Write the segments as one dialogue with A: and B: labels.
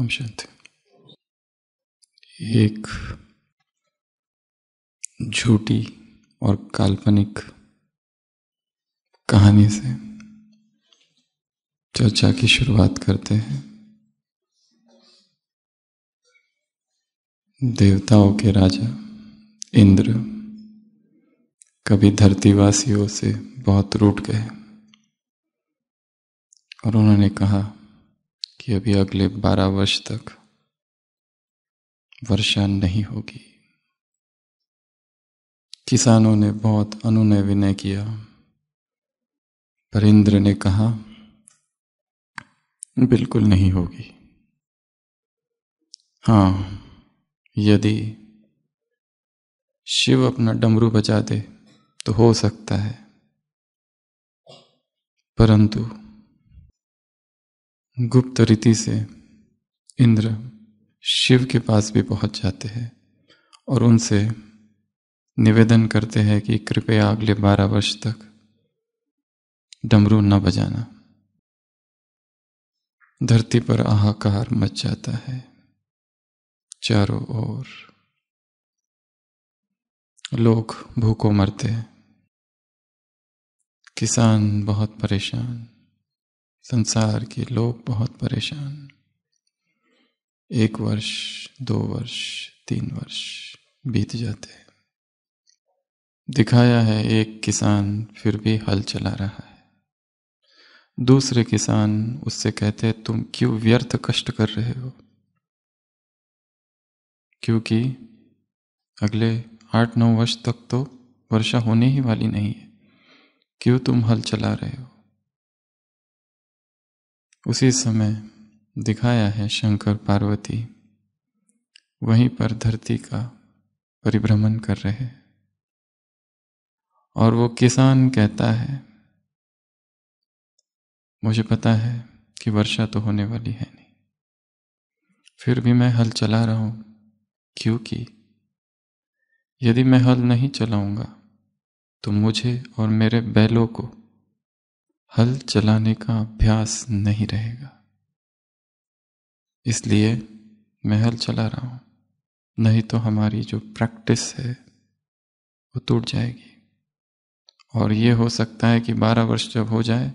A: ओम शांति एक झूठी और काल्पनिक कहानी से चर्चा की शुरुआत करते हैं देवताओं के राजा
B: इंद्र कभी धरतीवासियों से बहुत रूट गए
A: और उन्होंने कहा कि अभी अगले बारह वर्ष तक वर्षा नहीं होगी किसानों ने बहुत अनुनय विनय किया पर इंद्र ने कहा बिल्कुल नहीं होगी हाँ यदि शिव अपना डमरू बजा दे तो हो सकता है
B: परंतु गुप्त रीति से इंद्र शिव के पास भी पहुंच जाते हैं और उनसे निवेदन करते हैं कि कृपया अगले बारह वर्ष तक
A: डमरू न बजाना धरती पर आहाकार मच जाता है चारों ओर लोग भूखों मरते हैं किसान
B: बहुत परेशान संसार के लोग बहुत परेशान एक वर्ष दो वर्ष तीन वर्ष बीत जाते हैं दिखाया है एक किसान फिर भी हल चला रहा है दूसरे किसान उससे कहते तुम क्यों व्यर्थ कष्ट कर रहे हो क्योंकि अगले आठ नौ वर्ष तक तो वर्षा होने ही वाली नहीं है क्यों तुम हल चला रहे हो उसी समय दिखाया है शंकर पार्वती वहीं पर धरती का परिभ्रमण
A: कर रहे और वो किसान कहता है मुझे पता है कि वर्षा तो होने वाली है नहीं
B: फिर भी मैं हल चला रहा हूँ क्योंकि यदि मैं हल नहीं चलाऊंगा तो मुझे और मेरे बैलों को हल चलाने का अभ्यास नहीं रहेगा इसलिए मैं हल चला रहा हूँ नहीं तो हमारी जो प्रैक्टिस है वो टूट जाएगी और ये हो सकता है कि बारह वर्ष जब हो जाए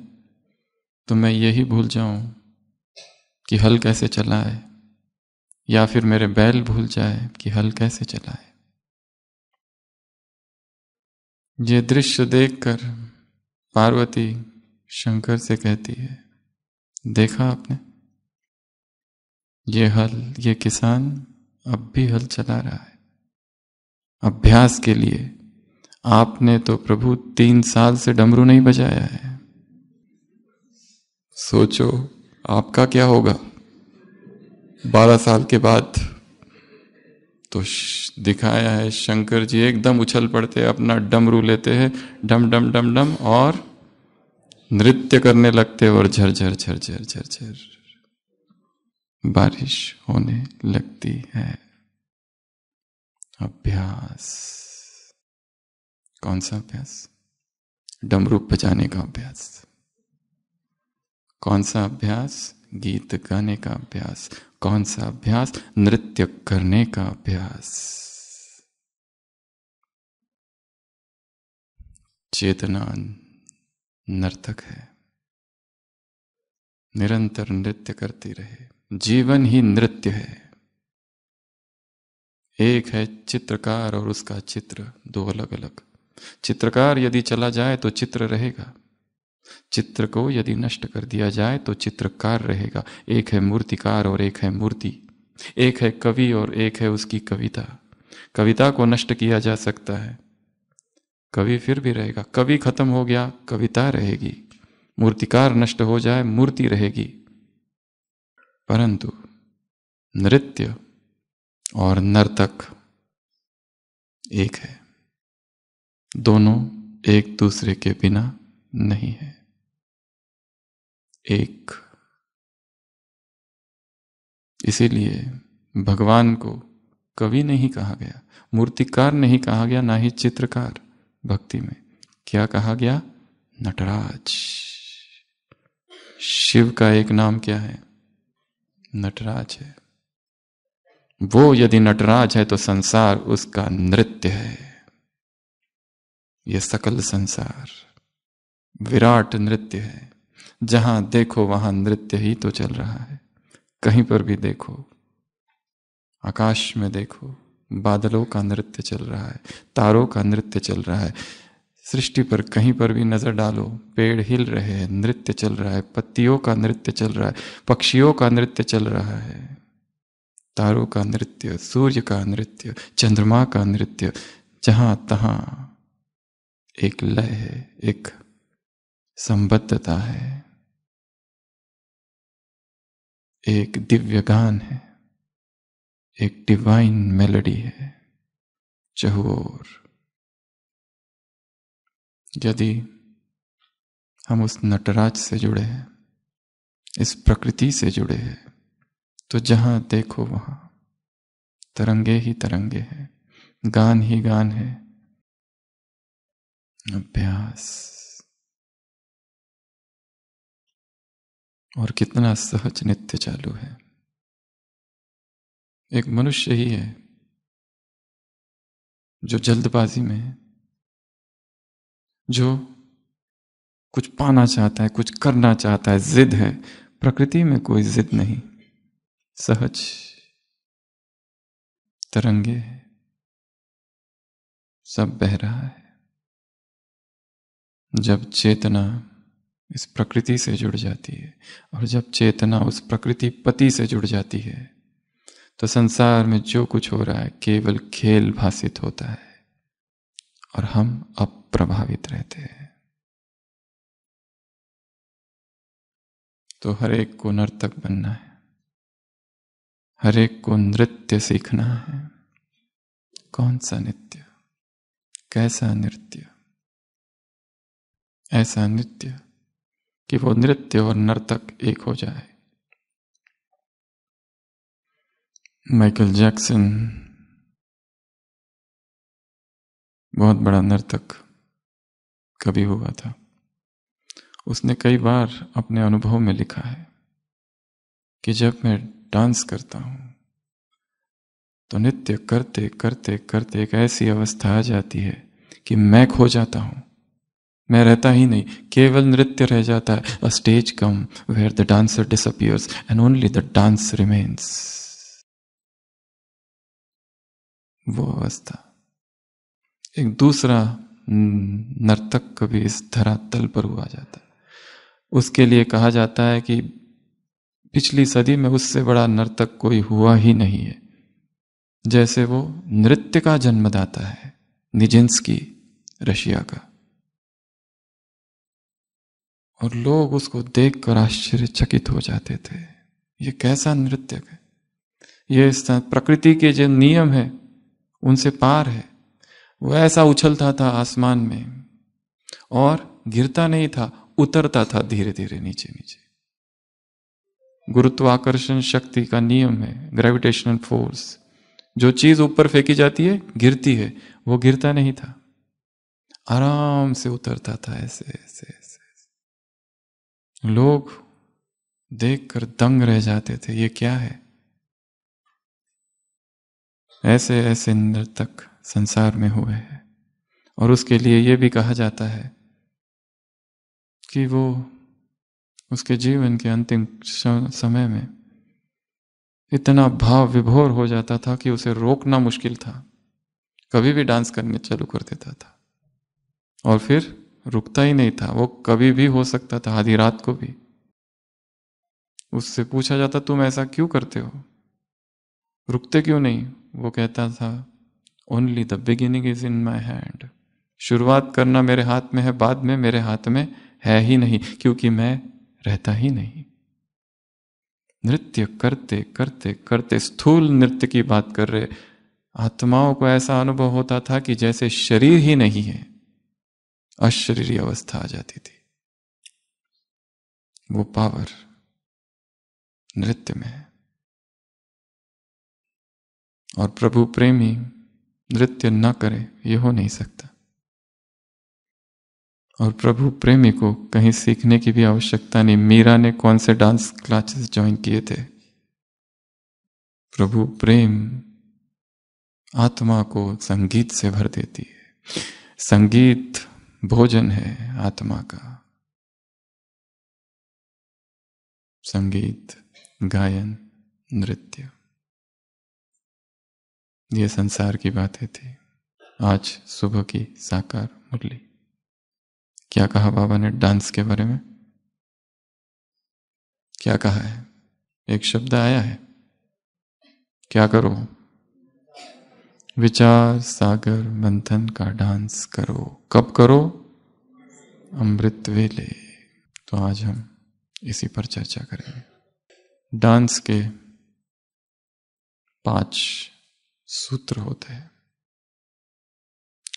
B: तो मैं यही भूल जाऊँ कि हल कैसे चलाए या फिर मेरे बैल भूल जाए कि हल कैसे चलाए
A: ये दृश्य देखकर पार्वती शंकर से कहती है देखा आपने
B: ये हल ये किसान अब भी हल चला रहा है अभ्यास के लिए आपने तो प्रभु तीन साल से डमरू नहीं बजाया है सोचो आपका क्या होगा बारह साल के बाद तो दिखाया है शंकर जी एकदम उछल पड़ते अपना डमरू लेते हैं डम डम डम डम और नृत्य करने लगते और झरझर झरझर झरझर
A: बारिश होने लगती है अभ्यास कौन सा अभ्यास डमरू बजाने का अभ्यास
B: कौन सा अभ्यास गीत गाने का अभ्यास
A: कौन सा अभ्यास नृत्य करने का अभ्यास चेतना नर्तक है निरंतर नृत्य करती रहे जीवन ही नृत्य है एक है चित्रकार और उसका
B: चित्र दो अलग अलग चित्रकार यदि चला जाए तो चित्र रहेगा चित्र को यदि नष्ट कर दिया जाए तो चित्रकार रहेगा एक है मूर्तिकार और एक है मूर्ति एक है कवि और एक है उसकी कविता कविता को नष्ट किया जा सकता है कवि फिर भी रहेगा कवि खत्म हो गया कविता रहेगी मूर्तिकार नष्ट हो जाए मूर्ति रहेगी परंतु
A: नृत्य और नर्तक एक है दोनों एक दूसरे के बिना नहीं है एक इसीलिए भगवान को कवि नहीं कहा गया मूर्तिकार नहीं
B: कहा गया ना ही चित्रकार भक्ति में क्या कहा गया नटराज शिव का एक नाम क्या है नटराज है वो यदि नटराज है तो संसार उसका नृत्य है यह सकल संसार विराट नृत्य है जहां देखो वहां नृत्य ही तो चल रहा है कहीं पर भी देखो आकाश में देखो बादलों का नृत्य चल रहा है तारों का नृत्य चल रहा है सृष्टि पर कहीं पर भी नज़र डालो पेड़ हिल रहे हैं नृत्य चल रहा है पत्तियों का नृत्य चल रहा है पक्षियों का नृत्य चल रहा है तारों का नृत्य सूर्य का नृत्य चंद्रमा का नृत्य
A: जहां तहा एक लय है एक संबद्धता है एक दिव्य गान है एक डिवाइन मेलोडी है चहोर यदि हम उस नटराज से जुड़े हैं इस प्रकृति से जुड़े हैं तो जहाँ देखो वहाँ तरंगे ही तरंगे हैं गान ही गान है अभ्यास और कितना सहज नित्य चालू है एक मनुष्य ही है जो जल्दबाजी में है जो कुछ पाना
B: चाहता है कुछ करना चाहता है जिद है प्रकृति में कोई जिद नहीं
A: सहज तरंगे है सब बह रहा है जब चेतना
B: इस प्रकृति से जुड़ जाती है और जब चेतना उस प्रकृति पति से जुड़ जाती है तो संसार में जो कुछ हो रहा है केवल खेल भाषित होता है
A: और हम अप्रभावित रहते हैं तो हर एक को नर्तक बनना है हर एक को नृत्य सीखना है कौन सा नृत्य कैसा नृत्य ऐसा नृत्य कि वो नृत्य और नर्तक एक हो जाए माइकल जैक्सन बहुत बड़ा नर्तक कभी हुआ था
B: उसने कई बार अपने अनुभव में लिखा है कि जब मैं डांस करता हूं तो नृत्य करते करते करते एक ऐसी अवस्था आ जाती है कि मैं खो जाता हूं मैं रहता ही नहीं केवल नृत्य रह जाता है a stage come where the dancer disappears and only the dance remains
A: वो अवस्था एक दूसरा नर्तक कभी इस धरातल पर हुआ जाता है
B: उसके लिए कहा जाता है कि पिछली सदी में उससे बड़ा नर्तक कोई हुआ ही नहीं है जैसे वो नृत्य का जन्मदाता है की रशिया का और लोग उसको देखकर आश्चर्यचकित हो जाते थे ये कैसा नृत्य है ये प्रकृति के जो नियम है उनसे पार है वो ऐसा उछलता था आसमान में और गिरता नहीं था उतरता था धीरे धीरे नीचे नीचे गुरुत्वाकर्षण शक्ति का नियम है ग्रेविटेशनल फोर्स जो चीज ऊपर फेंकी जाती है गिरती है वो गिरता नहीं था आराम से उतरता था ऐसे ऐसे ऐसे लोग देखकर दंग रह जाते थे ये क्या है
A: ऐसे ऐसे नर्तक संसार में हुए हैं और उसके लिए ये भी कहा जाता है कि वो
B: उसके जीवन के अंतिम समय में इतना भाव विभोर हो जाता था कि उसे रोकना मुश्किल था कभी भी डांस करने चालू कर देता था और फिर रुकता ही नहीं था वो कभी भी हो सकता था आधी रात को भी उससे पूछा जाता तुम ऐसा क्यों करते हो रुकते क्यों नहीं वो कहता था only the beginning is in my hand शुरुआत करना मेरे हाथ में है बाद में मेरे हाथ में है ही नहीं क्योंकि मैं रहता ही नहीं नृत्य करते करते करते स्थूल नृत्य की बात कर रहे आत्माओं को ऐसा अनुभव होता था कि
A: जैसे शरीर ही नहीं है अशरीरी अवस्था आ जाती थी वो पावर नृत्य में है और प्रभु प्रेमी नृत्य न करे ये हो नहीं सकता और प्रभु प्रेमी को कहीं सीखने
B: की भी आवश्यकता नहीं मीरा ने कौन से डांस क्लासेस ज्वाइन किए थे प्रभु प्रेम आत्मा को संगीत से भर
A: देती है संगीत भोजन है आत्मा का संगीत गायन नृत्य ये संसार की बातें थी आज
B: सुबह की साकार मुरली क्या कहा बाबा ने डांस के बारे में क्या कहा है एक शब्द आया है क्या करो विचार सागर मंथन का डांस करो कब करो अमृत वेले
A: तो आज हम इसी पर चर्चा करेंगे डांस के पांच सूत्र होते हैं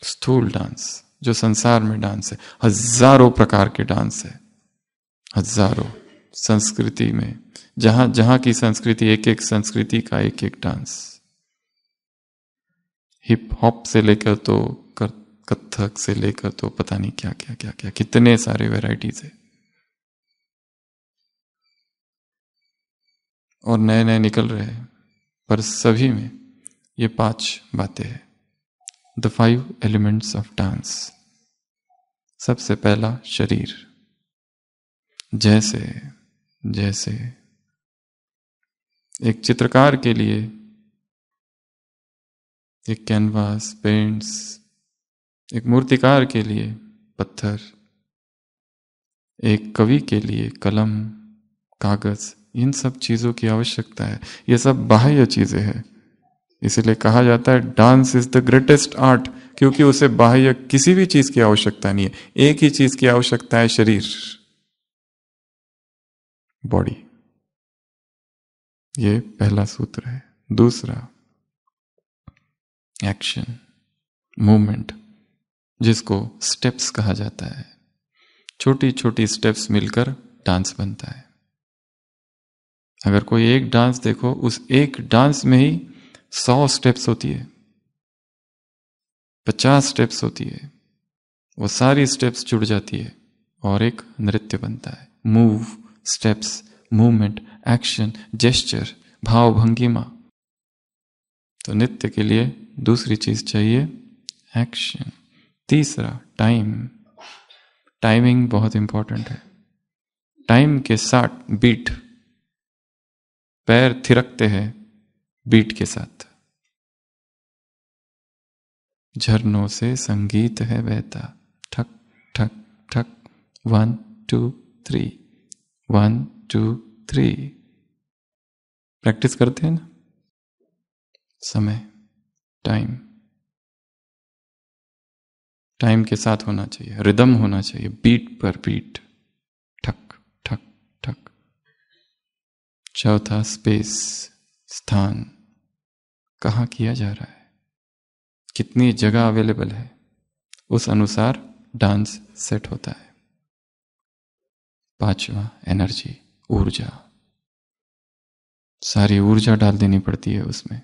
B: स्थूल डांस जो संसार में डांस है हजारों प्रकार के डांस है हजारों संस्कृति में जहां जहां की संस्कृति एक एक संस्कृति का एक एक डांस हिप हॉप से लेकर तो कथक से लेकर तो पता नहीं क्या क्या क्या क्या कितने सारे वैरायटीज है और नए नए निकल रहे हैं पर सभी में ये पांच बातें हैं the five elements of dance सबसे पहला शरीर
A: जैसे जैसे एक चित्रकार के लिए एक कैनवास पेंट्स एक मूर्तिकार के लिए पत्थर एक
B: कवि के लिए कलम कागज इन सब चीज़ों की आवश्यकता है ये सब बाह्य चीज़ें हैं इसीलिए कहा जाता है dance is the greatest art क्योंकि उसे बाह्य किसी भी चीज की आवश्यकता नहीं है एक ही चीज की आवश्यकता है शरीर
A: बॉडी ये पहला सूत्र है दूसरा एक्शन
B: मूवमेंट जिसको स्टेप्स कहा जाता है छोटी छोटी स्टेप्स मिलकर डांस बनता है अगर कोई एक डांस देखो उस एक डांस में ही सौ स्टेप्स होती है पचास स्टेप्स होती है वो सारी स्टेप्स जुड़ जाती है और एक नृत्य बनता है move steps movement action gesture भाव भंगिमा तो नृत्य के लिए दूसरी चीज चाहिए एक्शन तीसरा टाइम टाइमिंग बहुत इंपॉर्टेंट है
A: टाइम के साथ बीट पैर थिरकते हैं बीट के साथ झरनों
B: से संगीत है बहता ठक ठक ठक one two
A: three one two three practice करते हैं ना समय टाइम टाइम के साथ होना चाहिए रिदम होना चाहिए बीट पर बीट
B: ठक ठक ठक चौथा स्पेस स्थान कहाँ किया जा रहा है कितनी जगह अवेलेबल है उस अनुसार डांस सेट होता है पांचवा एनर्जी ऊर्जा सारी ऊर्जा डाल देनी पड़ती है उसमें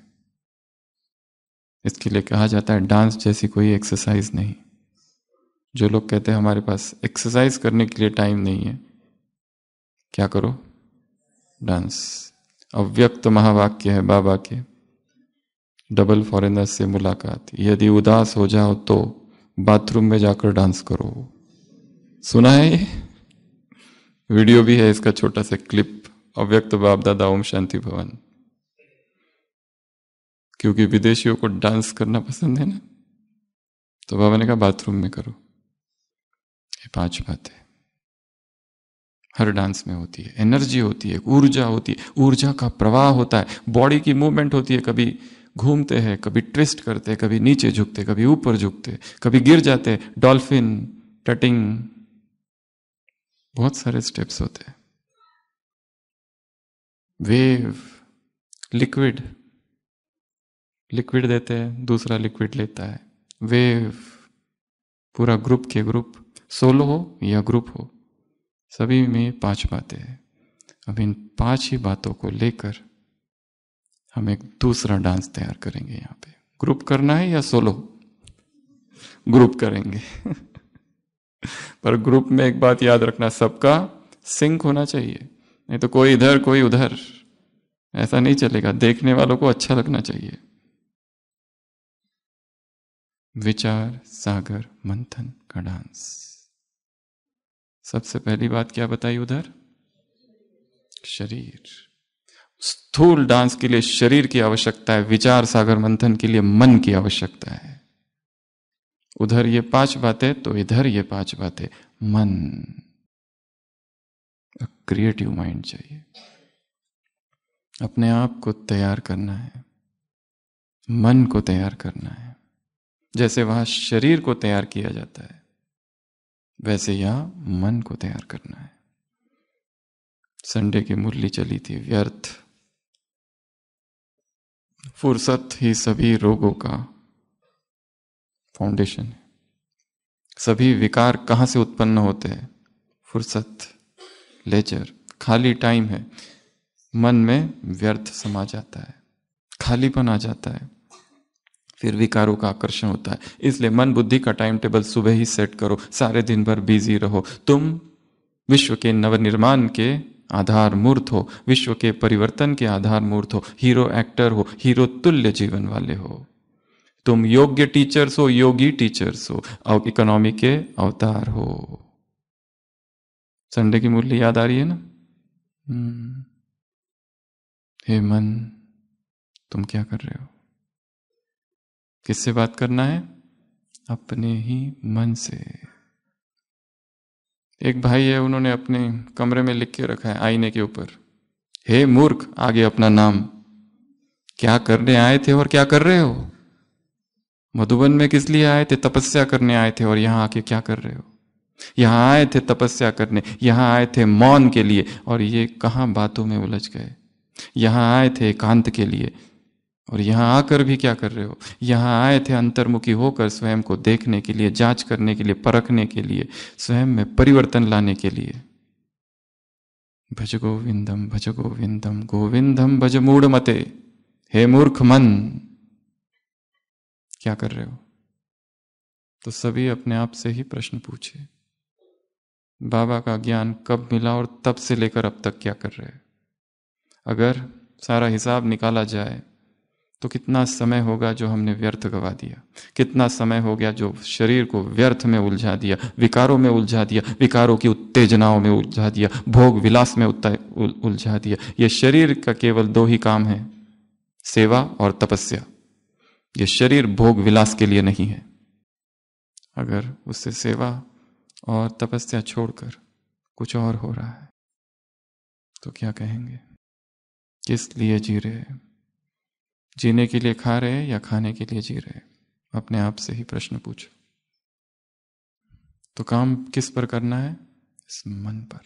B: इसके लिए कहा जाता है डांस जैसी कोई एक्सरसाइज नहीं जो लोग कहते हैं हमारे पास एक्सरसाइज करने के लिए टाइम नहीं है क्या करो डांस अव्यक्त महावाक्य है बाबा के डबल फॉरेनर से मुलाकात यदि उदास हो जाओ तो बाथरूम में जाकर डांस करो सुना है वीडियो भी है इसका छोटा सा क्लिप अव्यक्त बाप दादा ओम शांति भवन क्योंकि विदेशियों को डांस करना पसंद है ना तो बाबा ने कहा बाथरूम में करो ये पांच बातें हर डांस में होती है एनर्जी होती है ऊर्जा होती है ऊर्जा का प्रवाह होता है बॉडी की मूवमेंट होती है कभी घूमते हैं कभी ट्विस्ट करते कभी नीचे झुकते कभी ऊपर झुकते कभी गिर जाते डॉल्फिन टटिंग बहुत
A: सारे स्टेप्स होते हैं
B: वेव लिक्विड लिक्विड देते हैं दूसरा लिक्विड लेता है वेव पूरा ग्रुप के ग्रुप सोलो हो या ग्रुप हो सभी में पांच बातें हैं अब इन पांच ही बातों को लेकर हम एक दूसरा डांस तैयार करेंगे यहाँ पे ग्रुप करना है या सोलो ग्रुप करेंगे पर ग्रुप में एक बात याद रखना सबका सिंक होना चाहिए नहीं तो कोई इधर कोई उधर ऐसा नहीं चलेगा देखने वालों को अच्छा लगना चाहिए विचार सागर मंथन का डांस सबसे पहली बात क्या बताई उधर शरीर स्थूल डांस के लिए शरीर की आवश्यकता है विचार सागर मंथन के लिए मन की आवश्यकता है उधर ये पांच बातें तो इधर ये पांच बातें मन क्रिएटिव माइंड चाहिए अपने आप को तैयार करना है मन को तैयार करना है जैसे वहां शरीर को तैयार किया जाता है वैसे यहां मन को तैयार करना है
A: संडे की मुरली चली थी व्यर्थ फुर्सत ही सभी रोगों का फाउंडेशन
B: है सभी विकार कहाँ से उत्पन्न होते हैं फुर्सत लेजर खाली टाइम है मन में व्यर्थ समा जाता है खालीपन आ जाता है फिर विकारों का आकर्षण होता है इसलिए मन बुद्धि का टाइम टेबल सुबह ही सेट करो सारे दिन भर बिजी रहो तुम विश्व के नवनिर्माण के आधार मूर्त हो विश्व के परिवर्तन के आधार मूर्त हो हीरो एक्टर हो हीरो तुल्य जीवन वाले हो तुम योग्य टीचर्स हो योगी टीचर्स हो और इकोनॉमी के अवतार हो संडे की मूल्य याद आ रही है ना हम्म।
A: हे मन तुम क्या कर रहे हो
B: किससे बात करना है अपने ही मन से एक भाई है उन्होंने अपने कमरे में लिख के रखा है आईने के ऊपर हे मूर्ख आगे अपना नाम क्या करने आए थे और क्या कर रहे हो मधुबन में किस लिए आए थे तपस्या करने आए थे और यहाँ आके क्या कर रहे हो यहाँ आए थे तपस्या करने यहाँ आए थे मौन के लिए और ये कहाँ बातों में उलझ गए यहाँ आए थे एकांत के लिए और यहाँ आकर भी क्या कर रहे हो यहाँ आए थे अंतर्मुखी होकर स्वयं को देखने के लिए जांच करने के लिए परखने के लिए स्वयं में परिवर्तन लाने के लिए भज गोविंदम भज गोविंदम गोविंदम भज मूढ़ मते हे मूर्ख मन क्या कर रहे हो तो सभी अपने आप से ही प्रश्न पूछे बाबा का ज्ञान कब मिला और तब से लेकर अब तक क्या कर रहे हैं अगर सारा हिसाब निकाला जाए तो कितना समय होगा जो हमने व्यर्थ गवा दिया कितना समय हो गया जो शरीर को व्यर्थ में उलझा दिया विकारों में उलझा दिया विकारों की उत्तेजनाओं में उलझा दिया भोग विलास में उलझा दिया ये शरीर का केवल दो ही काम है सेवा और तपस्या ये शरीर भोग विलास के लिए नहीं है अगर उससे सेवा और तपस्या छोड़कर कुछ और हो रहा है तो क्या कहेंगे किस लिए जी रहे हैं जीने के लिए खा रहे हैं या खाने के लिए जी रहे हैं अपने आप से ही प्रश्न पूछो तो काम किस पर करना है इस मन पर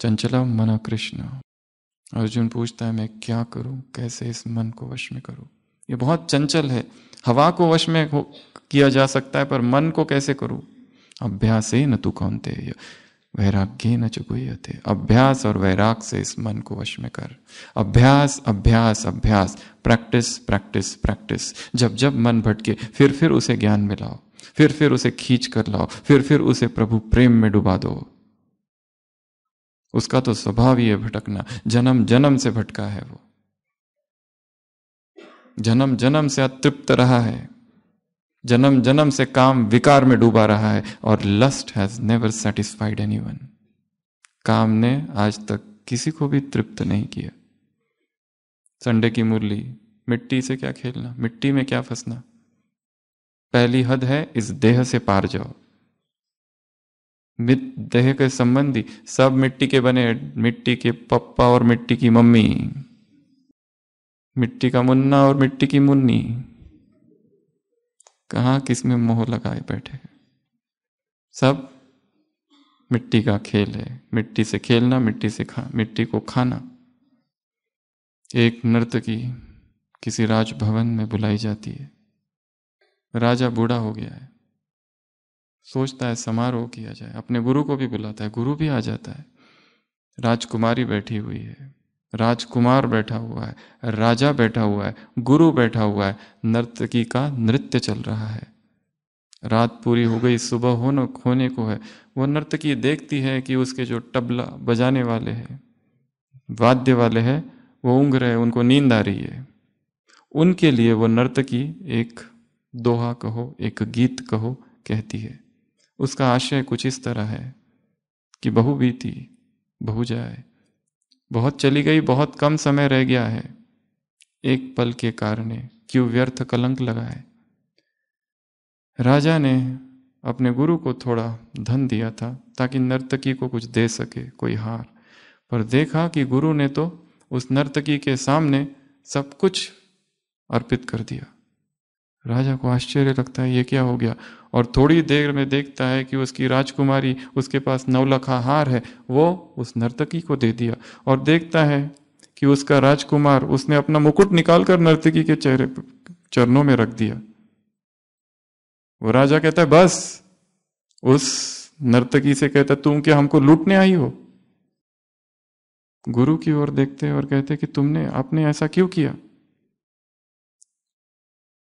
B: चंचला मन कृष्ण अर्जुन पूछता है मैं क्या करूं कैसे इस मन को वश में करूं ये बहुत चंचल है हवा को वश में किया जा सकता है पर मन को कैसे करूं अभ्यास ही न तू कौनते वैराग्य न होते अभ्यास और वैराग से इस मन को वश में कर अभ्यास अभ्यास अभ्यास प्रैक्टिस प्रैक्टिस प्रैक्टिस जब जब मन भटके फिर फिर उसे ज्ञान में लाओ फिर फिर उसे खींच कर लाओ फिर फिर उसे प्रभु प्रेम में डुबा दो उसका तो स्वभाव ही है भटकना जन्म जन्म से भटका है वो जन्म जन्म से अतृप्त रहा है जन्म जन्म से काम विकार में डूबा रहा है और lust has never satisfied anyone काम ने आज तक किसी को भी तृप्त नहीं किया संडे की मुरली मिट्टी से क्या खेलना मिट्टी में क्या फंसना पहली हद है इस देह से पार जाओ देह के संबंधी सब मिट्टी के बने मिट्टी के पप्पा और मिट्टी की मम्मी मिट्टी का मुन्ना और मिट्टी की मुन्नी कहा किस में मोह लगाए बैठे सब मिट्टी का खेल है मिट्टी से खेलना मिट्टी से खा मिट्टी को खाना एक नर्तकी किसी राजभवन में बुलाई जाती है राजा बूढ़ा हो गया है सोचता है समारोह किया जाए अपने गुरु को भी बुलाता है गुरु भी आ जाता है राजकुमारी बैठी हुई है राजकुमार बैठा हुआ है राजा बैठा हुआ है गुरु बैठा हुआ है नर्तकी का नृत्य चल रहा है रात पूरी हो गई सुबह होने खोने को है वह नर्तकी देखती है कि उसके जो टबला बजाने वाले हैं वाद्य वाले हैं वो ऊँग रहे उनको नींद आ रही है उनके लिए वो नर्तकी एक दोहा कहो एक गीत कहो कहती है उसका आशय कुछ इस तरह है कि बहु बीती बहु जाए बहुत चली गई बहुत कम समय रह गया है एक पल के कारण क्यों व्यर्थ कलंक लगा है राजा ने अपने गुरु को थोड़ा धन दिया था ताकि नर्तकी को कुछ दे सके कोई हार पर देखा कि गुरु ने तो उस नर्तकी के सामने सब कुछ अर्पित कर दिया राजा को आश्चर्य लगता है ये क्या हो गया और थोड़ी देर में देखता है कि उसकी राजकुमारी उसके पास नवलखा हार है वो उस नर्तकी को दे दिया और देखता है कि उसका राजकुमार उसने अपना मुकुट निकालकर नर्तकी के चेहरे चरणों में रख दिया वो राजा कहता है बस उस नर्तकी से कहता तुम क्या हमको लूटने आई हो गुरु की ओर देखते और कहते कि तुमने आपने ऐसा
A: क्यों किया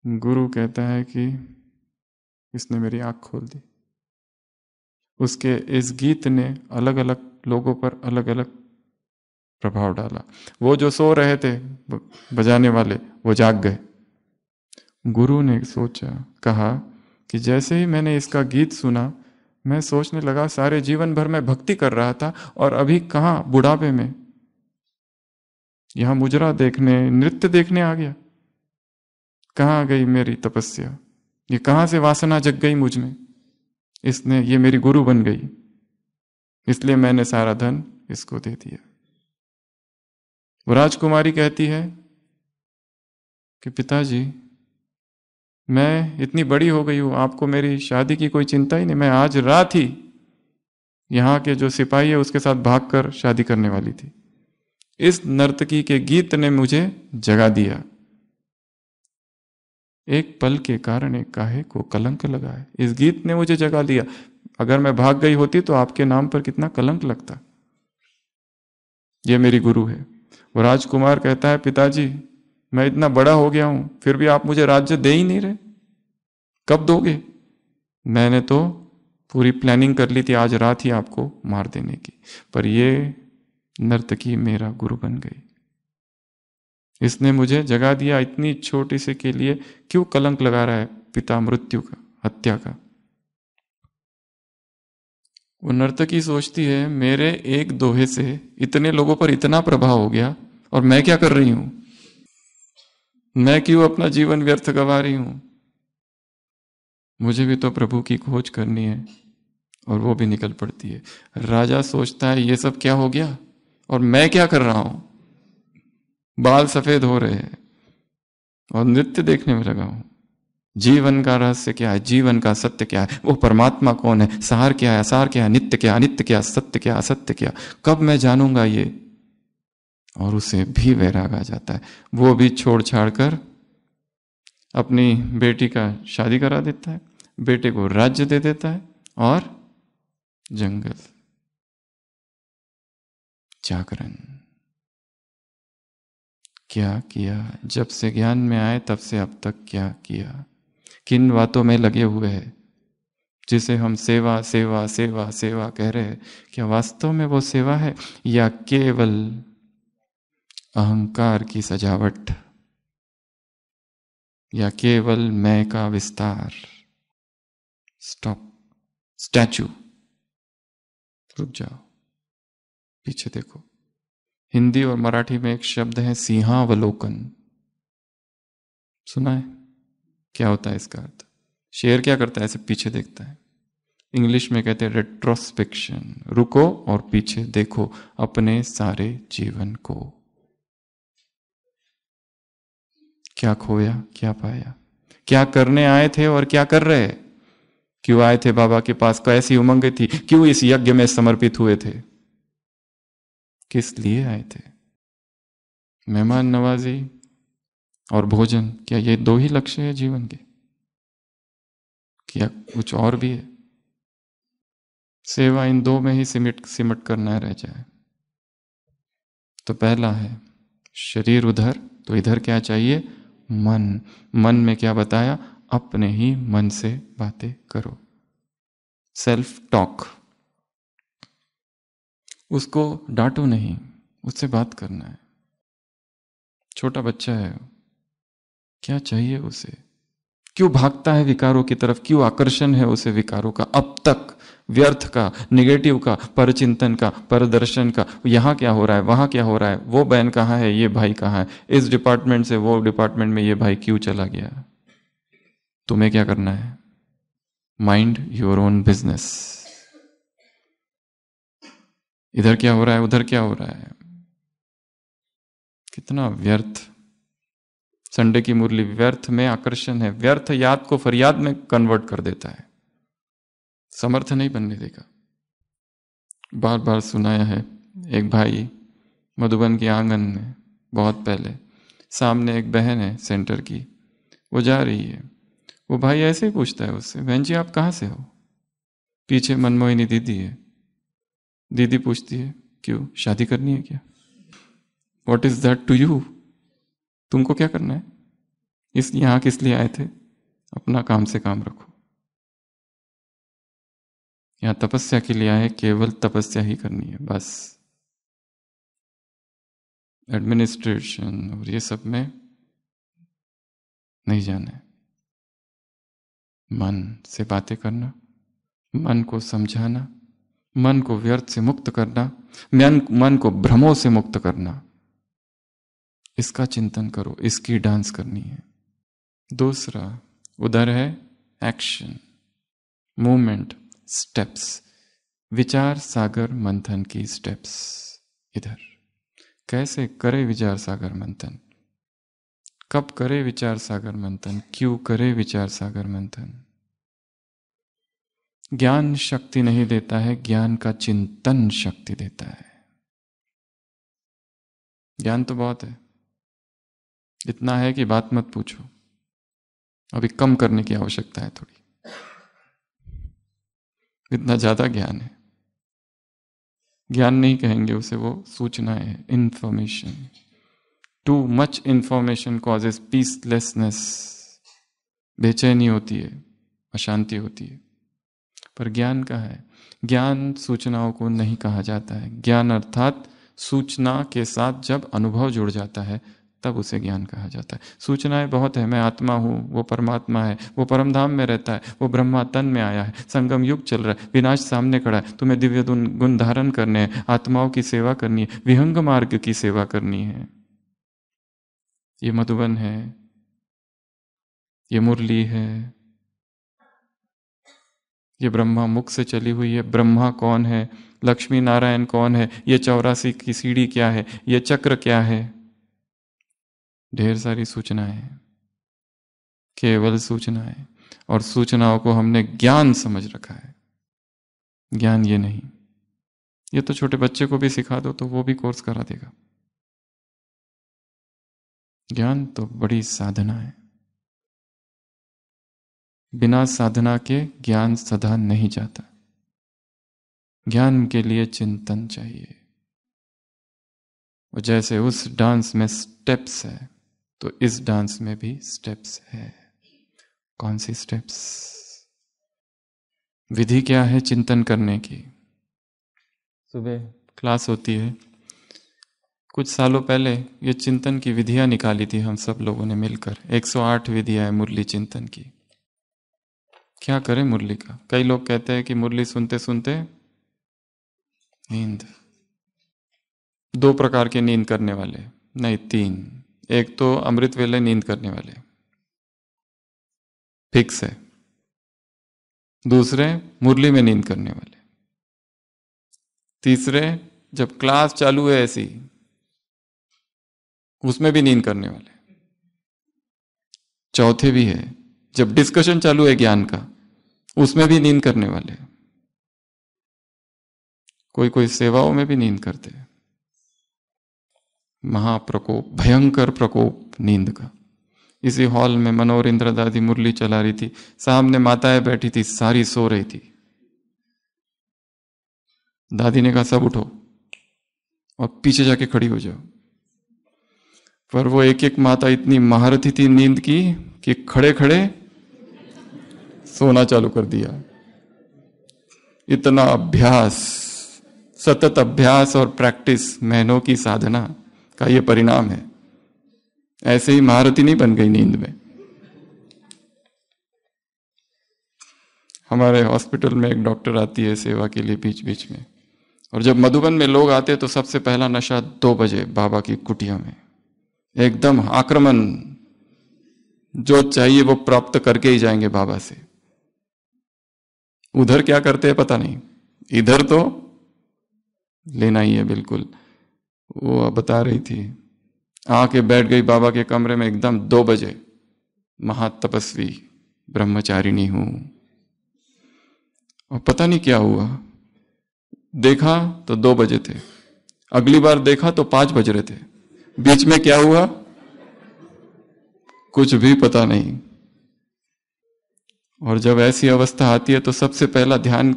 A: गुरु कहता है कि इसने मेरी आँख खोल दी उसके इस गीत ने
B: अलग अलग लोगों पर अलग अलग प्रभाव डाला वो जो सो रहे थे बजाने वाले वो जाग गए गुरु ने सोचा कहा कि जैसे ही मैंने इसका गीत सुना मैं सोचने लगा सारे जीवन भर मैं भक्ति कर रहा था और अभी कहाँ बुढ़ापे में यहां मुजरा देखने नृत्य देखने आ गया कहाँ गई मेरी तपस्या ये कहाँ से वासना जग गई मुझ में इसने ये मेरी गुरु बन गई इसलिए मैंने सारा धन इसको दे दिया वो राजकुमारी कहती है कि पिताजी मैं इतनी बड़ी हो गई हूं आपको मेरी शादी की कोई चिंता ही नहीं मैं आज रात ही यहाँ के जो सिपाही है उसके साथ भागकर शादी करने वाली थी इस नर्तकी के गीत ने मुझे जगा दिया एक पल के कारण एक काहे को कलंक लगा है इस गीत ने मुझे जगा लिया अगर मैं भाग गई होती तो आपके नाम पर कितना कलंक लगता ये मेरी गुरु है वो राजकुमार कहता है पिताजी मैं इतना बड़ा हो गया हूं फिर भी आप मुझे राज्य दे ही नहीं रहे कब दोगे मैंने तो पूरी प्लानिंग कर ली थी आज रात ही आपको मार देने की पर ये नर्तकी मेरा गुरु बन गई इसने मुझे जगा दिया इतनी छोटी से के लिए क्यों कलंक लगा रहा है पिता मृत्यु का हत्या का वो नर्तकी सोचती है मेरे एक दोहे से इतने लोगों पर इतना प्रभाव हो गया और मैं क्या कर रही हूं मैं क्यों अपना जीवन व्यर्थ गवा रही हूं मुझे भी तो प्रभु की खोज करनी है और वो भी निकल पड़ती है राजा सोचता है ये सब क्या हो गया और मैं क्या कर रहा हूं बाल सफेद हो रहे हैं और नृत्य देखने में लगा हूं जीवन का रहस्य क्या है जीवन का सत्य क्या है वो परमात्मा कौन है सहार क्या है असार क्या है नित्य क्या अनित्य क्या सत्य क्या असत्य क्या कब मैं जानूंगा ये और उसे भी वैराग आ जाता है वो भी छोड़ छाड़ कर अपनी बेटी का शादी करा देता
A: है बेटे को राज्य दे देता है और जंगल जागरण
B: क्या किया जब से ज्ञान में आए तब से अब तक क्या किया किन बातों में लगे हुए हैं जिसे हम सेवा सेवा सेवा सेवा कह रहे हैं क्या वास्तव में वो सेवा है या केवल अहंकार की
A: सजावट या केवल मैं का विस्तार स्टॉप स्टैचू रुक जाओ पीछे देखो हिंदी और मराठी में एक शब्द है सिंहावलोकन
B: सुना है क्या होता है इसका अर्थ शेर क्या करता है ऐसे पीछे देखता है इंग्लिश में कहते हैं रेट्रोस्पेक्शन रुको और पीछे देखो अपने सारे जीवन को क्या खोया क्या पाया क्या करने आए थे और क्या कर रहे क्यों आए थे बाबा के पास कैसी उमंग थी क्यों इस यज्ञ में समर्पित हुए थे किस लिए आए थे मेहमान नवाजी और भोजन क्या ये दो ही लक्ष्य है जीवन के क्या कुछ और भी है सेवा इन दो में ही सिमट सिमट कर न रह जाए तो पहला है शरीर उधर तो इधर क्या चाहिए मन मन में क्या बताया अपने ही मन से
A: बातें करो सेल्फ टॉक उसको डांटो नहीं उससे बात करना है
B: छोटा बच्चा है क्या चाहिए उसे क्यों भागता है विकारों की तरफ क्यों आकर्षण है उसे विकारों का अब तक व्यर्थ का निगेटिव का परचिंतन का परदर्शन का यहाँ क्या हो रहा है वहां क्या हो रहा है वो बहन कहाँ है ये भाई कहाँ है इस डिपार्टमेंट से वो डिपार्टमेंट में ये भाई क्यों चला गया तुम्हें क्या करना है माइंड योर ओन बिजनेस इधर क्या हो रहा है उधर क्या हो रहा है कितना व्यर्थ संडे की मुरली व्यर्थ में आकर्षण है व्यर्थ याद को फरियाद में कन्वर्ट कर देता है समर्थ नहीं बनने देगा बार बार सुनाया है एक भाई मधुबन के आंगन में बहुत पहले सामने एक बहन है सेंटर की वो जा रही है वो भाई ऐसे ही पूछता है उससे बहन जी आप कहाँ से हो पीछे मनमोहिनी दीदी है दीदी पूछती है क्यों शादी करनी है क्या what is that to you तुमको क्या करना है इस यहां किस लिए आए थे अपना काम से काम रखो
A: यहां तपस्या के लिए आए केवल तपस्या ही करनी है बस एडमिनिस्ट्रेशन और ये सब में नहीं जाना है
B: मन से बातें करना मन को समझाना मन को व्यर्थ से मुक्त करना मन मन को भ्रमों से मुक्त करना इसका चिंतन करो इसकी डांस करनी है दूसरा उधर है एक्शन मूवमेंट स्टेप्स विचार सागर मंथन की स्टेप्स इधर कैसे करे विचार सागर मंथन कब करे विचार सागर मंथन क्यों करे विचार सागर मंथन ज्ञान शक्ति नहीं देता है ज्ञान का चिंतन
A: शक्ति देता है ज्ञान तो बहुत है इतना है कि बात मत पूछो अभी कम करने की आवश्यकता है थोड़ी
B: इतना ज्यादा ज्ञान है ज्ञान नहीं कहेंगे उसे वो सूचना है information too much information causes peacelessness बेचैनी होती है अशांति होती है पर ज्ञान का है ज्ञान सूचनाओं को नहीं कहा जाता है ज्ञान अर्थात सूचना के साथ जब अनुभव जुड़ जाता है तब उसे ज्ञान कहा जाता है सूचनाएं बहुत है मैं आत्मा हूँ वो परमात्मा है वो परमधाम में रहता है वो ब्रह्मा तन में आया है संगम युग चल रहा है विनाश सामने खड़ा है तुम्हें दिव्य गुण धारण करने हैं आत्माओं की सेवा करनी है विहंग मार्ग की सेवा करनी है ये मधुबन है ये मुरली है ये ब्रह्मा मुख से चली हुई है ब्रह्मा कौन है लक्ष्मी नारायण कौन है ये चौरासी की सीढ़ी क्या है ये चक्र क्या है ढेर सारी सूचनाएं केवल सूचनाएं और सूचनाओं को हमने ज्ञान समझ रखा है ज्ञान ये नहीं ये
A: तो छोटे बच्चे को भी सिखा दो तो वो भी कोर्स करा देगा ज्ञान तो बड़ी साधना है बिना
B: साधना के ज्ञान सदा नहीं जाता ज्ञान के लिए चिंतन चाहिए और जैसे उस डांस में स्टेप्स है तो इस डांस में भी स्टेप्स है कौन सी स्टेप्स विधि क्या है चिंतन करने की सुबह क्लास होती है कुछ सालों पहले ये चिंतन की विधियां निकाली थी हम सब लोगों ने मिलकर 108 विधियां है मुरली चिंतन की क्या करें मुरली का कई लोग कहते हैं कि मुरली सुनते सुनते नींद दो प्रकार के नींद करने वाले नहीं तीन
A: एक तो अमृत वेले नींद करने वाले फिक्स है दूसरे मुरली में नींद करने वाले
B: तीसरे जब क्लास चालू है ऐसी उसमें भी नींद करने वाले चौथे भी है जब डिस्कशन चालू है ज्ञान का उसमें भी नींद करने वाले कोई कोई सेवाओं में भी नींद करते हैं महाप्रकोप भयंकर प्रकोप नींद का इसी हॉल में मनोहर इंद्र दादी मुरली चला रही थी सामने माताएं बैठी थी सारी सो रही थी दादी ने कहा सब उठो और पीछे जाके खड़ी हो जाओ पर वो एक एक माता इतनी महारथी थी नींद की कि खड़े खड़े सोना चालू कर दिया इतना अभ्यास सतत अभ्यास और प्रैक्टिस महीनों की साधना का ये परिणाम है ऐसे ही महारथी नहीं बन गई नींद में हमारे हॉस्पिटल में एक डॉक्टर आती है सेवा के लिए बीच बीच में और जब मधुबन में लोग आते तो सबसे पहला नशा दो बजे बाबा की कुटिया में एकदम आक्रमण जो चाहिए वो प्राप्त करके ही जाएंगे बाबा से उधर क्या करते हैं पता नहीं इधर तो लेना ही है बिल्कुल वो बता रही थी आके बैठ गई बाबा के कमरे में एकदम दो बजे महातपस्वी ब्रह्मचारिणी हूं और पता नहीं क्या हुआ देखा तो दो बजे थे अगली बार देखा तो पांच बज रहे थे बीच में क्या हुआ कुछ भी पता नहीं और जब ऐसी अवस्था आती है तो सबसे पहला ध्यान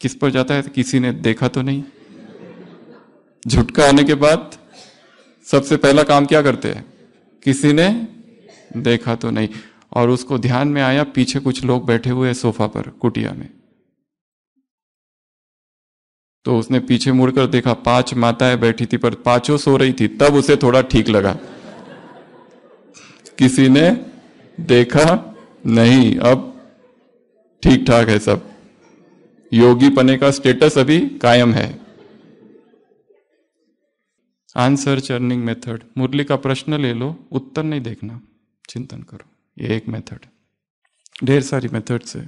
B: किस पर जाता है किसी ने देखा तो नहीं झुटका आने के बाद सबसे पहला काम क्या करते हैं किसी ने देखा तो नहीं और उसको ध्यान में आया पीछे कुछ लोग बैठे हुए हैं सोफा पर कुटिया में तो उसने पीछे मुड़कर देखा पांच माताएं बैठी थी पर पांचों सो रही थी तब उसे थोड़ा ठीक लगा किसी ने देखा नहीं अब ठीक ठाक है सब योगी पने का स्टेटस अभी कायम है आंसर चर्निंग मेथड मुरली का प्रश्न ले लो उत्तर नहीं देखना चिंतन करो ये एक मेथड ढेर सारी मेथड है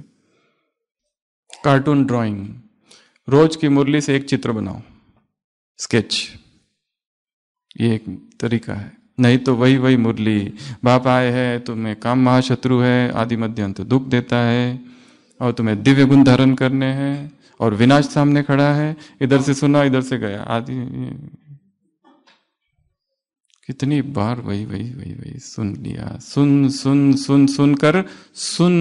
B: कार्टून ड्राइंग रोज की मुरली से एक चित्र बनाओ स्केच ये एक तरीका है नहीं तो वही वही मुरली बाप आए है तुम्हें काम महाशत्रु है आदि मध्यांत दुख देता है और तुम्हें दिव्य गुण धारण करने हैं और विनाश सामने खड़ा है इधर से सुना इधर से गया आदि कितनी बार वही वही वही वही सुन लिया सुन सुन सुन सुन कर सुन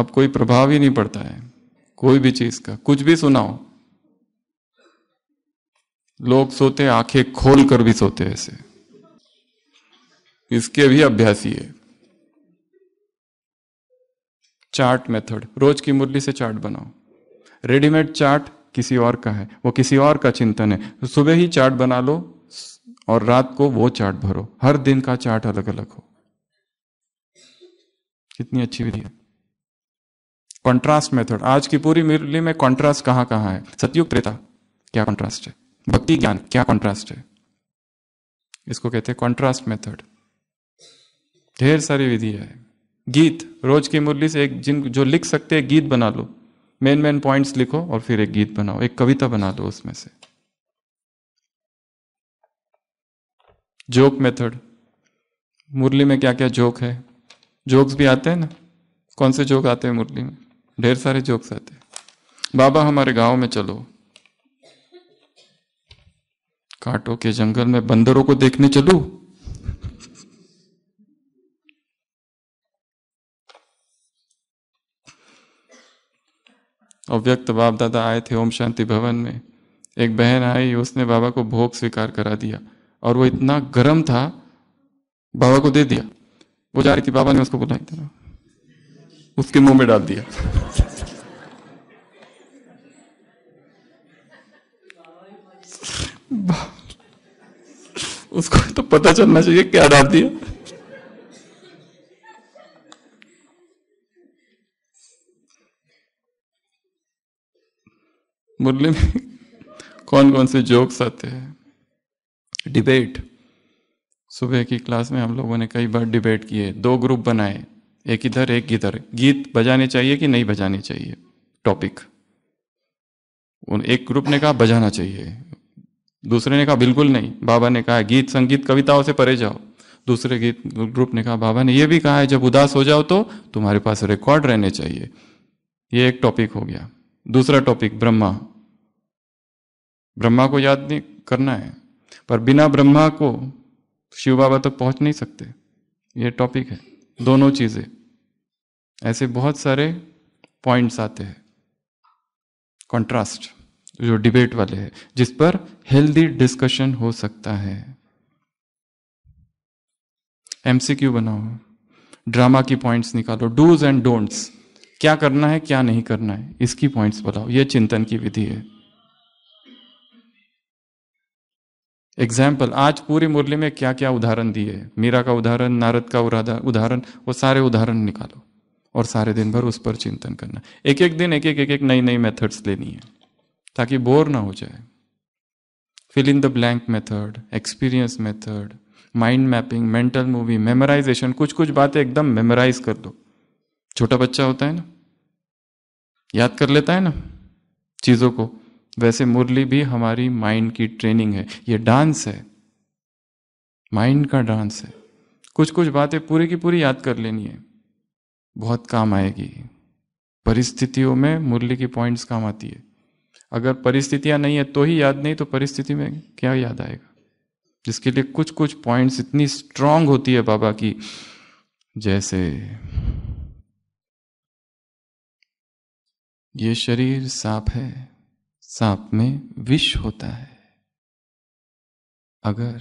B: अब कोई प्रभाव ही नहीं पड़ता है कोई भी चीज का कुछ भी सुनाओ लोग सोते आंखें खोल कर भी सोते ऐसे इसके भी अभ्यासी है चार्ट मेथड रोज की मुरली से चार्ट बनाओ रेडीमेड चार्ट किसी और का है वो किसी और का चिंतन है तो सुबह ही चार्ट बना लो और रात को वो चार्ट भरो हर दिन का चार्ट अलग अलग हो कितनी अच्छी विधि है कंट्रास्ट मेथड आज की पूरी मुरली में कंट्रास्ट कहां कहां है सतयुग त्रेता क्या कंट्रास्ट है भक्ति ज्ञान क्या कंट्रास्ट है इसको कहते हैं कंट्रास्ट मेथड ढेर सारी विधि है गीत रोज की मुरली से एक जिन जो लिख सकते हैं गीत बना लो मेन मेन पॉइंट्स लिखो और फिर एक गीत बनाओ एक कविता बना दो उसमें से जोक मेथड मुरली में क्या क्या जोक है जोक्स भी आते हैं ना कौन से जोक आते हैं मुरली में ढेर सारे जोक्स आते हैं बाबा हमारे गांव में चलो कांटों के जंगल में बंदरों को देखने चलू अव्यक्त बाप दादा आए थे ओम शांति भवन में एक बहन आई उसने बाबा को भोग स्वीकार करा दिया और वो इतना गर्म था बाबा को दे दिया वो जा रही थी बाबा ने उसको बुलाई इतना उसके मुंह में डाल दिया उसको तो
A: पता चलना चाहिए क्या डाल दिया मुरली में कौन कौन से जोक्स आते हैं डिबेट
B: सुबह की क्लास में हम लोगों ने कई बार डिबेट किए दो ग्रुप बनाए एक इधर एक इधर गीत बजाने चाहिए कि नहीं बजाने चाहिए टॉपिक उन एक ग्रुप ने कहा बजाना चाहिए दूसरे ने कहा बिल्कुल नहीं बाबा ने कहा गीत संगीत कविताओं से परे जाओ दूसरे गीत ग्रुप ने कहा बाबा ने यह भी कहा है जब उदास हो जाओ तो तुम्हारे पास रिकॉर्ड रहने चाहिए ये एक टॉपिक हो गया दूसरा टॉपिक ब्रह्मा ब्रह्मा को याद नहीं करना है पर बिना ब्रह्मा को शिव बाबा तक तो पहुंच नहीं सकते ये टॉपिक है दोनों चीज़ें ऐसे बहुत सारे पॉइंट्स आते हैं कंट्रास्ट जो डिबेट वाले हैं जिस पर हेल्दी डिस्कशन हो सकता है एमसीक्यू बनाओ ड्रामा की पॉइंट्स निकालो डूज एंड डोंट्स क्या करना है क्या नहीं करना है इसकी पॉइंट्स बताओ ये चिंतन की विधि है एग्जाम्पल आज पूरी मुरली में क्या क्या उदाहरण दिए मीरा का उदाहरण नारद का उदाहरण वो सारे उदाहरण निकालो और सारे दिन भर उस पर चिंतन करना एक एक दिन एक एक एक एक नई नई मेथड्स लेनी है ताकि बोर ना हो जाए fill in the blank method experience method mind mapping mental movie memorization कुछ कुछ बातें एकदम मेमोराइज कर दो छोटा बच्चा होता है ना याद कर लेता है ना चीज़ों को वैसे मुरली भी हमारी माइंड की ट्रेनिंग है ये डांस है माइंड का डांस है कुछ कुछ बातें पूरी की पूरी याद कर लेनी है बहुत काम आएगी परिस्थितियों में मुरली की पॉइंट्स काम आती है अगर परिस्थितियां नहीं है तो ही याद नहीं तो परिस्थिति में क्या याद आएगा जिसके लिए कुछ कुछ पॉइंट्स इतनी स्ट्रांग होती है बाबा की जैसे
A: ये शरीर साफ है सांप में विष होता है अगर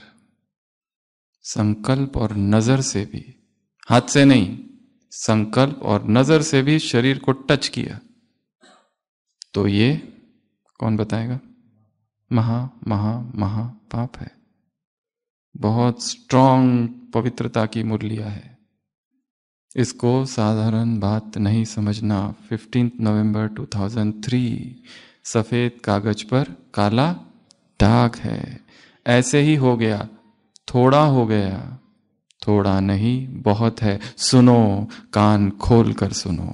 B: संकल्प और नजर से भी हाथ से नहीं संकल्प और नजर से भी शरीर को टच किया तो ये कौन बताएगा महा महा महा पाप है बहुत स्ट्रांग पवित्रता की मुरलिया है इसको साधारण बात नहीं समझना फिफ्टींथ नवंबर 2003 सफेद कागज पर काला दाग है ऐसे ही हो गया थोड़ा हो गया थोड़ा नहीं बहुत है सुनो कान खोल कर सुनो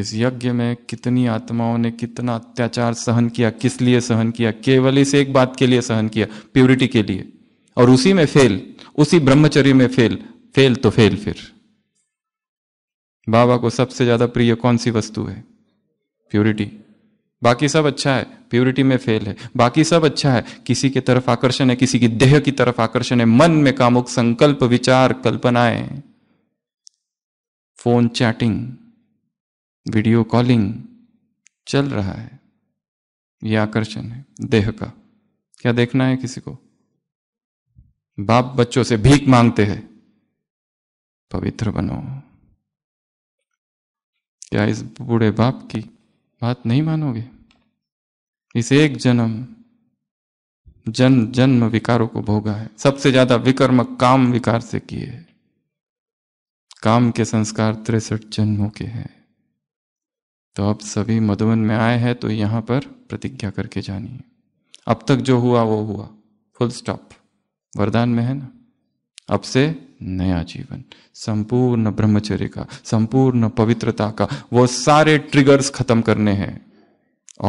B: इस यज्ञ में कितनी आत्माओं ने कितना अत्याचार सहन किया किस लिए सहन किया केवल इस एक बात के लिए सहन किया प्योरिटी के लिए और उसी में फेल उसी ब्रह्मचर्य में फेल फेल तो फेल फिर बाबा को सबसे ज्यादा प्रिय कौन सी वस्तु है प्योरिटी बाकी सब अच्छा है प्योरिटी में फेल है बाकी सब अच्छा है किसी के तरफ आकर्षण है किसी की देह की तरफ आकर्षण है मन में कामुक संकल्प विचार कल्पनाएं फोन चैटिंग वीडियो कॉलिंग चल रहा है यह आकर्षण है देह का क्या देखना है किसी को बाप बच्चों से भीख मांगते हैं पवित्र बनो क्या इस बूढ़े बाप की बात नहीं मानोगे इस एक जन्म जन जन्म विकारों को भोगा है सबसे ज्यादा विकर्म काम विकार से किए है काम के संस्कार तिरसठ जन्मों के हैं तो अब सभी मधुबन में आए हैं तो यहां पर प्रतिज्ञा करके जानी है अब तक जो हुआ वो हुआ फुल स्टॉप वरदान में है ना अब से नया जीवन संपूर्ण ब्रह्मचर्य का संपूर्ण पवित्रता का वो सारे ट्रिगर्स खत्म करने हैं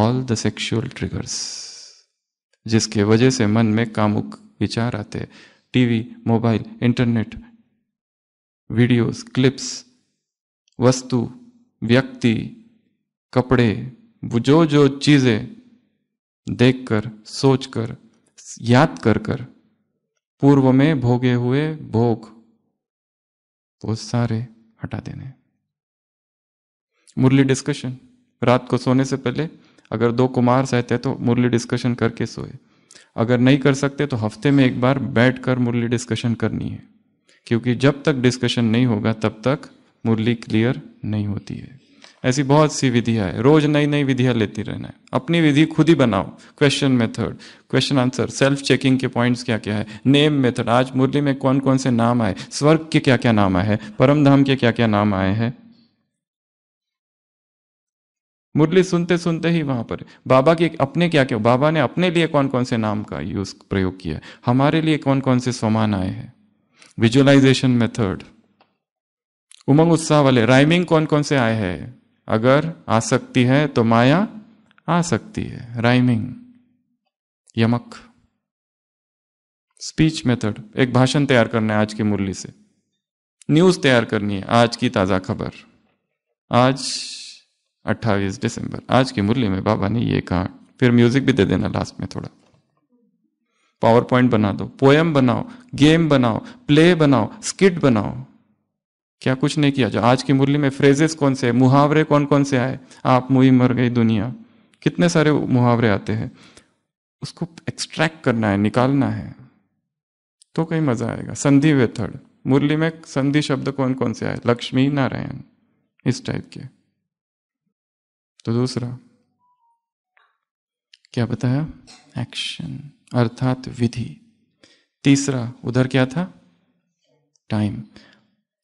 B: ऑल द सेक्सुअल ट्रिगर्स जिसके वजह से मन में कामुक विचार आते हैं TV mobile internet videos clips वस्तु व्यक्ति कपड़े जो जो चीजें देखकर सोचकर याद कर कर पूर्व में भोगे हुए भोग वो सारे हटा देने मुरली डिस्कशन रात को सोने से पहले अगर दो कुमार सहते तो मुरली डिस्कशन करके सोए अगर नहीं कर सकते तो हफ्ते में एक बार बैठकर मुरली डिस्कशन करनी है क्योंकि जब तक डिस्कशन नहीं होगा तब तक मुरली क्लियर नहीं होती है ऐसी बहुत सी विधियां है रोज नई नई विधियां लेती रहना है अपनी विधि खुद ही बनाओ question method question answer self checking के पॉइंट्स क्या क्या है नेम मेथड आज मुरली में कौन कौन से नाम आए स्वर्ग के क्या क्या नाम आए हैं परम धाम के क्या क्या नाम आए हैं मुरली सुनते सुनते ही वहां पर बाबा के अपने क्या क्या बाबा ने अपने लिए कौन कौन से नाम का यूज प्रयोग किया हमारे लिए कौन कौन से समान आए हैं विजुअलाइजेशन मेथड उमंग उत्साह वाले राइमिंग कौन कौन से आए हैं अगर आ सकती है तो माया आ सकती है राइमिंग यमक स्पीच मेथड एक भाषण तैयार करना है आज की मुरली से न्यूज तैयार करनी है आज की ताजा खबर आज 28 दिसंबर आज की मुरली में बाबा ने ये कहा फिर म्यूजिक भी दे देना लास्ट में थोड़ा पावर पॉइंट बना दो पोएम बनाओ गेम बनाओ प्ले बनाओ स्किट बनाओ क्या कुछ नहीं किया जो आज की मुरली में फ्रेजेस कौन से मुहावरे कौन कौन से आए आप मुई मर गई दुनिया कितने सारे मुहावरे आते हैं उसको एक्सट्रैक्ट करना है निकालना है तो कहीं मजा आएगा संधि वेथड़ मुरली में संधि शब्द कौन कौन से आए लक्ष्मी नारायण इस टाइप के तो दूसरा क्या बताया एक्शन अर्थात विधि तीसरा उधर क्या था टाइम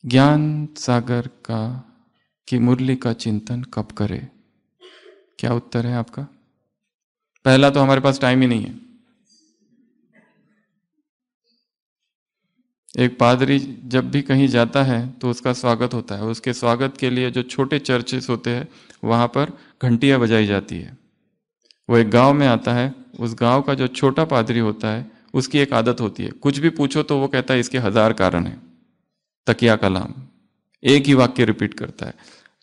B: ज्ञान सागर का की मुरली का चिंतन कब करे क्या उत्तर है आपका पहला तो हमारे पास टाइम ही नहीं है एक पादरी जब भी कहीं जाता है तो उसका स्वागत होता है उसके स्वागत के लिए जो छोटे चर्चेस होते हैं वहां पर घंटियां बजाई जाती है वो एक गांव में आता है उस गांव का जो छोटा पादरी होता है उसकी एक आदत होती है कुछ भी पूछो तो वो कहता है इसके हजार कारण हैं तकिया कलाम एक ही वाक्य रिपीट करता है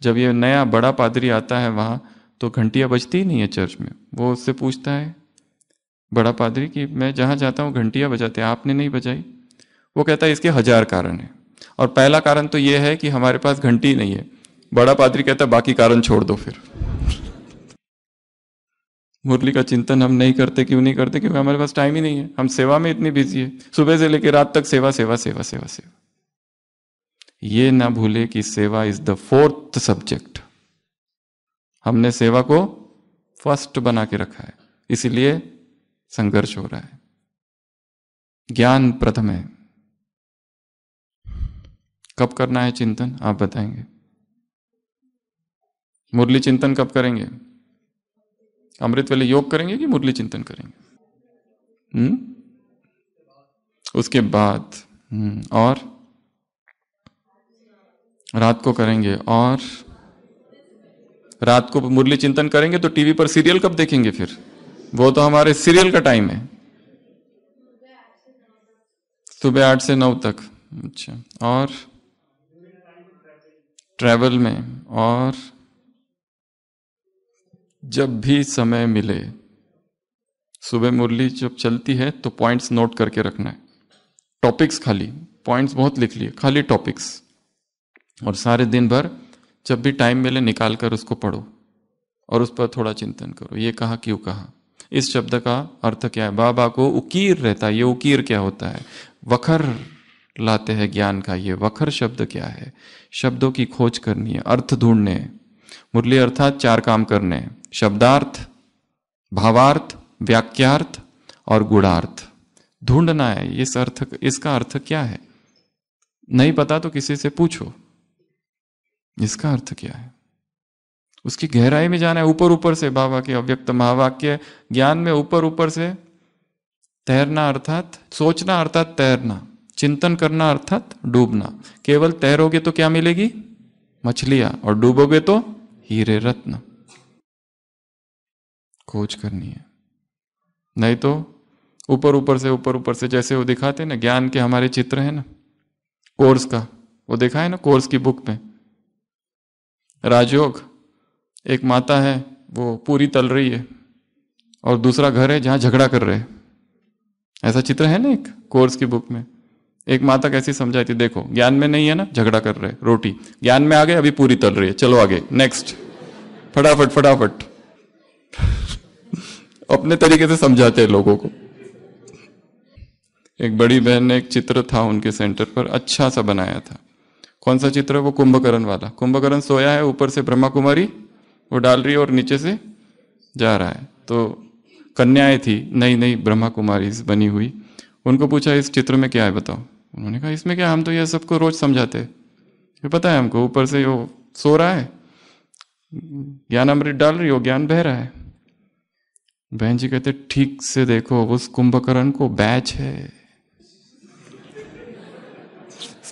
B: जब ये नया बड़ा पादरी आता है वहाँ तो घंटियाँ बजती ही नहीं है चर्च में वो उससे पूछता है बड़ा पादरी कि मैं जहाँ जाता हूँ घंटियाँ बजाते हैं आपने नहीं बजाई वो कहता है इसके हजार कारण हैं और पहला कारण तो ये है कि हमारे पास घंटी नहीं है बड़ा पादरी कहता है बाकी कारण छोड़ दो फिर मुरली का चिंतन हम नहीं करते क्यों नहीं करते क्योंकि हमारे पास टाइम ही नहीं है हम सेवा में इतनी बिजी है सुबह से लेकर रात तक सेवा सेवा सेवा सेवा सेवा ये ना भूले कि सेवा इज द फोर्थ सब्जेक्ट हमने सेवा को फर्स्ट बना के रखा है इसीलिए संघर्ष हो रहा है ज्ञान प्रथम है कब करना है चिंतन आप बताएंगे मुरली चिंतन कब करेंगे अमृत वाले योग करेंगे कि मुरली चिंतन करेंगे हुँ? हम्म? उसके बाद हुँ? हम्म, और रात को करेंगे और रात को मुरली चिंतन करेंगे तो टीवी पर सीरियल कब देखेंगे फिर वो तो हमारे सीरियल का टाइम है सुबह आठ से नौ तक अच्छा और ट्रैवल में और जब भी समय मिले सुबह मुरली जब चलती है तो पॉइंट्स नोट करके रखना है टॉपिक्स खाली पॉइंट्स बहुत लिख लिए खाली टॉपिक्स और सारे दिन भर जब भी टाइम मिले निकाल कर उसको पढ़ो और उस पर थोड़ा चिंतन करो ये कहा क्यों कहा इस शब्द का अर्थ क्या है बाबा को उकीर रहता है ये उकीर क्या होता है वखर लाते हैं ज्ञान का ये वखर शब्द क्या है शब्दों की खोज करनी है अर्थ ढूंढने मुरली अर्थात चार काम करने हैं शब्दार्थ भावार्थ व्याख्यार्थ और गुणार्थ ढूंढना है इस अर्थ इसका अर्थ क्या है नहीं पता तो किसी से पूछो इसका अर्थ क्या है उसकी गहराई में जाना है ऊपर ऊपर से बाबा के अव्यक्त महावाक्य ज्ञान में ऊपर ऊपर से तैरना अर्थात सोचना अर्थात तैरना चिंतन करना अर्थात डूबना केवल तैरोगे तो क्या मिलेगी मछलियां और डूबोगे तो हीरे रत्न खोज करनी है नहीं तो ऊपर ऊपर से ऊपर ऊपर से जैसे वो दिखाते ना ज्ञान के हमारे चित्र है ना कोर्स का वो देखा है ना कोर्स की बुक में राजयोग एक माता है वो पूरी तल रही है और दूसरा घर है जहां झगड़ा कर रहे हैं ऐसा चित्र है ना एक कोर्स की बुक में एक माता कैसी समझाई थी देखो ज्ञान में नहीं है ना झगड़ा कर रहे रोटी ज्ञान में आ गए अभी पूरी तल रही है चलो आगे नेक्स्ट फटाफट फटाफट अपने तरीके से समझाते हैं लोगों को एक बड़ी बहन ने एक चित्र था उनके सेंटर पर अच्छा सा बनाया था कौन सा चित्र है वो कुंभकर्ण वाला कुंभकर्ण सोया है ऊपर से ब्रह्मा कुमारी वो डाल रही है और नीचे से जा रहा है तो कन्याएं थी नई नई ब्रह्मा कुमारी बनी हुई उनको पूछा इस चित्र में क्या है बताओ उन्होंने कहा इसमें क्या हम तो यह सबको रोज समझाते ये पता है हमको ऊपर से वो सो रहा है ज्ञान अमृत डाल रही हो ज्ञान बह रहा है बहन जी कहते ठीक से देखो उस कुंभकर्ण को बैच है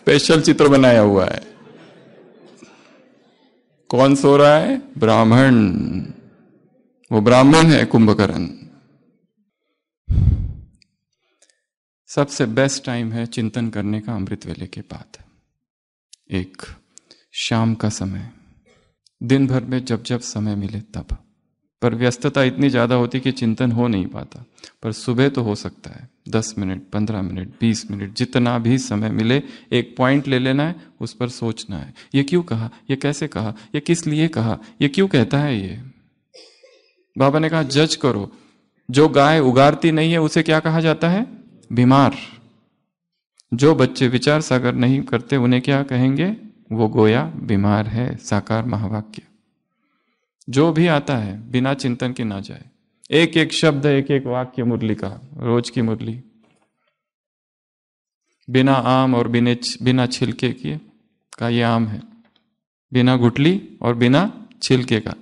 B: स्पेशल चित्र बनाया हुआ है कौन सो रहा है ब्राह्मण वो ब्राह्मण है कुंभकर्ण सबसे बेस्ट टाइम है चिंतन करने का अमृत वेले के बाद एक शाम का समय दिन भर में जब जब समय मिले तब पर व्यस्तता इतनी ज़्यादा होती कि चिंतन हो नहीं पाता पर सुबह तो हो सकता है दस मिनट पंद्रह मिनट बीस मिनट जितना भी समय मिले एक पॉइंट ले लेना है उस पर सोचना है ये क्यों कहा ये कैसे कहा ये किस लिए कहा ये क्यों कहता है ये बाबा ने कहा जज करो जो गाय उगारती नहीं है उसे क्या कहा जाता है बीमार जो बच्चे विचार सागर नहीं करते उन्हें क्या कहेंगे वो गोया बीमार है साकार महावाक्य जो भी आता है बिना चिंतन के ना जाए एक एक शब्द एक एक वाक्य मुरली का रोज की मुरली बिना आम और बिने बिना छिलके के का ये आम है बिना गुटली और बिना छिलके का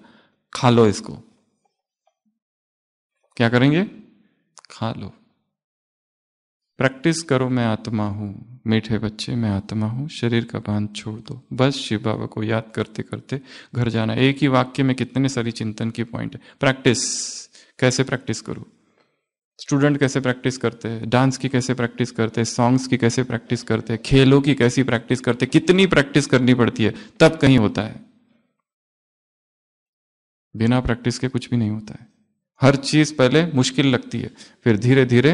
B: खा लो इसको क्या करेंगे खा लो प्रैक्टिस करो मैं आत्मा हूं मीठे बच्चे मैं आत्मा हूँ शरीर का बांध छोड़ दो बस शिव बाबा को याद करते करते घर जाना एक ही वाक्य में कितने सारी चिंतन की पॉइंट है प्रैक्टिस कैसे प्रैक्टिस करूँ स्टूडेंट कैसे प्रैक्टिस करते हैं डांस की कैसे प्रैक्टिस करते हैं सॉन्ग्स की कैसे प्रैक्टिस करते हैं खेलों की कैसी प्रैक्टिस करते हैं कितनी प्रैक्टिस करनी पड़ती है तब कहीं होता है बिना प्रैक्टिस के कुछ भी नहीं होता है हर चीज पहले मुश्किल लगती है फिर धीरे धीरे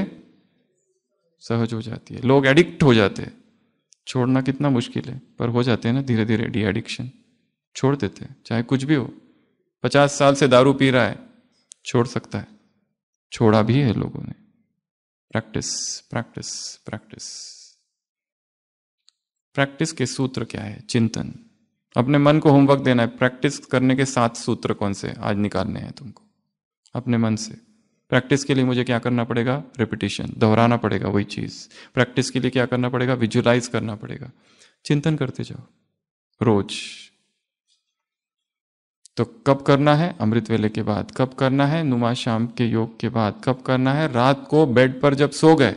B: सहज हो जाती है लोग एडिक्ट हो जाते हैं छोड़ना कितना मुश्किल है पर हो जाते हैं ना धीरे धीरे डी एडिक्शन छोड़ देते हैं चाहे कुछ भी हो पचास साल से दारू पी रहा है छोड़ सकता है छोड़ा भी है लोगों ने प्रैक्टिस प्रैक्टिस प्रैक्टिस प्रैक्टिस के सूत्र क्या है चिंतन अपने मन को होमवर्क देना है प्रैक्टिस करने के सात सूत्र कौन से आज निकालने हैं तुमको अपने मन से प्रैक्टिस के लिए मुझे क्या करना पड़ेगा रिपीटेशन दोहराना पड़ेगा वही चीज़ प्रैक्टिस के लिए क्या करना पड़ेगा विजुलाइज करना पड़ेगा चिंतन करते जाओ रोज तो कब करना है अमृत वेले के बाद कब करना है नुमा शाम के योग के बाद कब करना है रात को बेड पर जब सो गए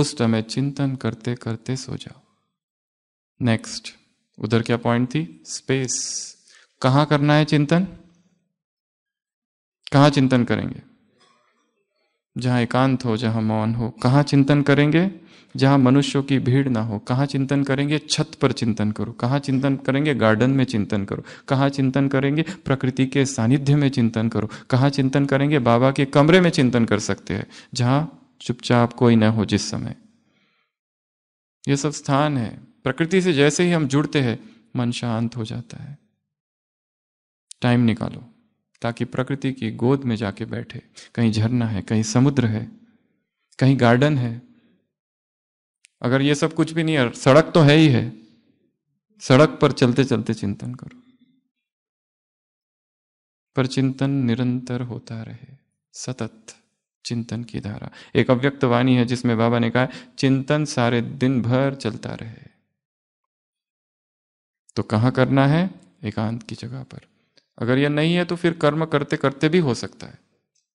B: उस समय चिंतन करते करते सो जाओ नेक्स्ट उधर क्या पॉइंट थी स्पेस कहां करना है चिंतन कहां चिंतन करेंगे जहाँ एकांत हो जहाँ मौन हो कहाँ चिंतन करेंगे जहाँ मनुष्यों की भीड़ ना हो कहाँ चिंतन करेंगे छत पर चिंतन करो कहाँ चिंतन करेंगे गार्डन में चिंतन करो कहाँ चिंतन करेंगे प्रकृति के सानिध्य में चिंतन करो कहाँ चिंतन करेंगे बाबा के कमरे में चिंतन कर सकते हैं जहाँ चुपचाप कोई ना हो जिस समय ये सब स्थान है प्रकृति से जैसे ही हम जुड़ते हैं मन शांत हो जाता है टाइम निकालो ताकि प्रकृति की गोद में जाके बैठे कहीं झरना है कहीं समुद्र है कहीं गार्डन है अगर ये सब कुछ भी नहीं है सड़क तो है ही है सड़क पर चलते चलते चिंतन करो पर चिंतन निरंतर होता रहे सतत चिंतन की धारा एक अव्यक्त वाणी है जिसमें बाबा ने कहा चिंतन सारे दिन भर चलता रहे तो कहां करना है एकांत की जगह पर अगर यह नहीं है तो फिर कर्म करते करते भी हो सकता है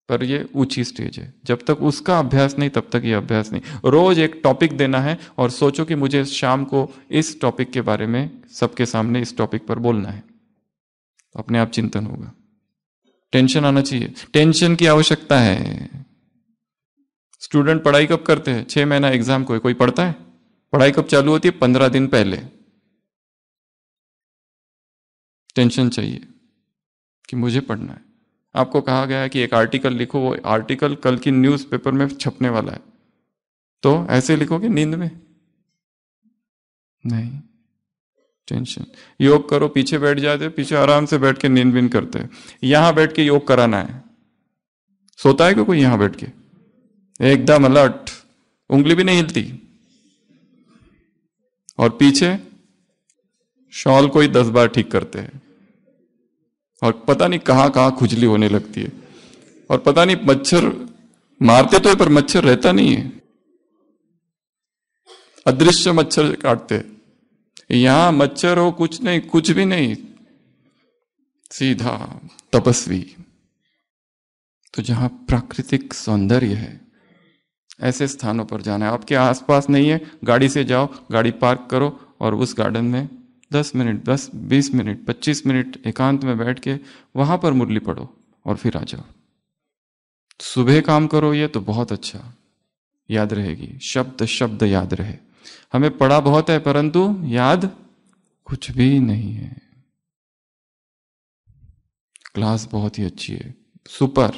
B: पर यह ऊंची स्टेज है जब तक उसका अभ्यास नहीं तब तक यह अभ्यास नहीं रोज एक टॉपिक देना है और सोचो कि मुझे शाम को इस टॉपिक के बारे में सबके सामने इस टॉपिक पर बोलना है अपने आप चिंतन होगा टेंशन आना चाहिए टेंशन की आवश्यकता है स्टूडेंट पढ़ाई कब करते हैं छह महीना एग्जाम को कोई पढ़ता है पढ़ाई कब चालू होती है पंद्रह दिन पहले टेंशन चाहिए कि मुझे पढ़ना है आपको कहा गया है कि एक आर्टिकल लिखो वो आर्टिकल कल की न्यूज़पेपर में छपने वाला है तो ऐसे लिखोगे नींद में नहीं टेंशन योग करो पीछे बैठ जाते पीछे आराम से बैठ के नींद बीन करते हैं यहां बैठ के योग कराना है सोता है क्यों कोई यहां बैठ के एकदम अलर्ट उंगली भी नहीं हिलती और पीछे शॉल को ही दस बार ठीक करते हैं और पता नहीं कहाँ कहाँ खुजली होने लगती है और पता नहीं मच्छर मारते तो है पर मच्छर रहता नहीं है अदृश्य मच्छर काटते यहां मच्छर हो कुछ नहीं कुछ भी नहीं सीधा तपस्वी तो जहां प्राकृतिक सौंदर्य है ऐसे स्थानों पर जाना है आपके आसपास नहीं है गाड़ी से जाओ गाड़ी पार्क करो और उस गार्डन में दस मिनट दस बीस मिनट पच्चीस मिनट एकांत में बैठ के वहां पर मुरली पढ़ो और फिर आ जाओ सुबह काम करो ये तो बहुत अच्छा याद रहेगी शब्द शब्द याद रहे हमें पढ़ा बहुत है परंतु याद कुछ भी नहीं है क्लास बहुत ही अच्छी है सुपर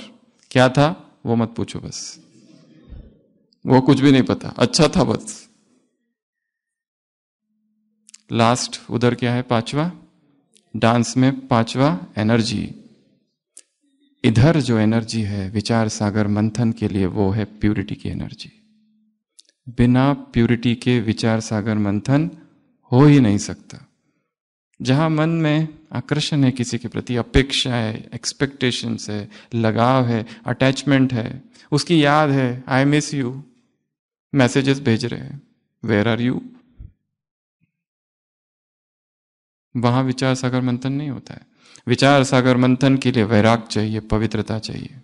B: क्या था वो मत पूछो बस वो कुछ भी नहीं पता अच्छा था बस लास्ट उधर क्या है पांचवा डांस में पांचवा एनर्जी इधर जो एनर्जी है विचार सागर मंथन के लिए वो है प्यूरिटी की एनर्जी बिना प्यूरिटी के विचार सागर मंथन हो ही नहीं सकता जहां मन में आकर्षण है किसी के प्रति अपेक्षा है एक्सपेक्टेशंस है लगाव है अटैचमेंट है उसकी याद है आई मिस यू मैसेजेस भेज रहे हैं वेर आर यू वहां विचार सागर मंथन नहीं होता है विचार सागर मंथन के लिए वैराग चाहिए पवित्रता चाहिए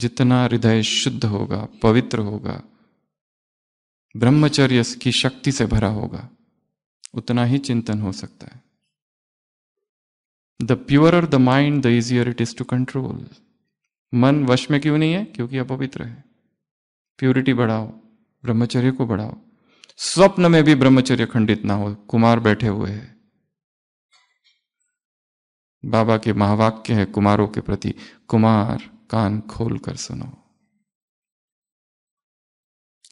B: जितना हृदय शुद्ध होगा पवित्र होगा ब्रह्मचर्य की शक्ति से भरा होगा उतना ही चिंतन हो सकता है the pure the mind the easier it is to control मन वश में क्यों नहीं है क्योंकि अपवित्र है प्योरिटी बढ़ाओ ब्रह्मचर्य को बढ़ाओ स्वप्न में भी ब्रह्मचर्य खंडित ना हो कुमार बैठे हुए हैं बाबा के महावाक्य है कुमारों के प्रति कुमार कान खोल कर सुनो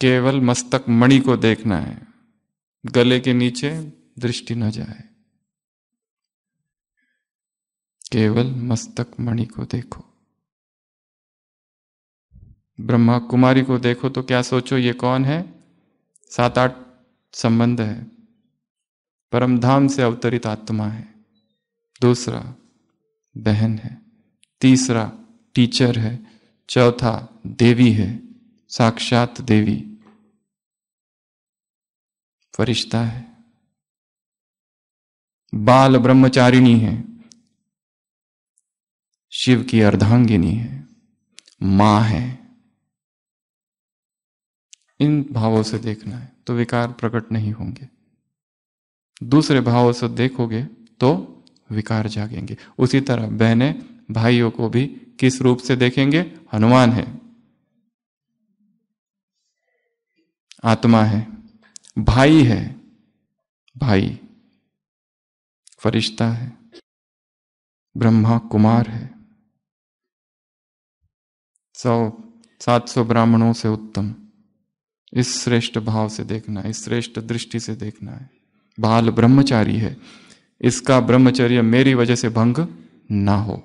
B: केवल मस्तक मणि को देखना है गले के नीचे दृष्टि न जाए
A: केवल मस्तक मणि को देखो ब्रह्मा
B: कुमारी को देखो तो क्या सोचो ये कौन है सात आठ संबंध है परमधाम से अवतरित आत्मा है दूसरा बहन है तीसरा टीचर है चौथा देवी है साक्षात देवी
A: फरिश्ता है बाल ब्रह्मचारिणी है शिव की अर्धांगिनी है मां है
B: इन भावों से देखना है तो विकार प्रकट नहीं होंगे दूसरे भावों से देखोगे तो विकार जागेंगे उसी तरह बहने भाइयों को भी किस रूप से देखेंगे हनुमान है
A: आत्मा है भाई है भाई फरिश्ता है ब्रह्मा कुमार है
B: सौ सात सौ ब्राह्मणों से उत्तम इस श्रेष्ठ भाव से देखना है इस श्रेष्ठ दृष्टि से देखना है बाल ब्रह्मचारी है इसका ब्रह्मचर्य मेरी वजह से भंग ना हो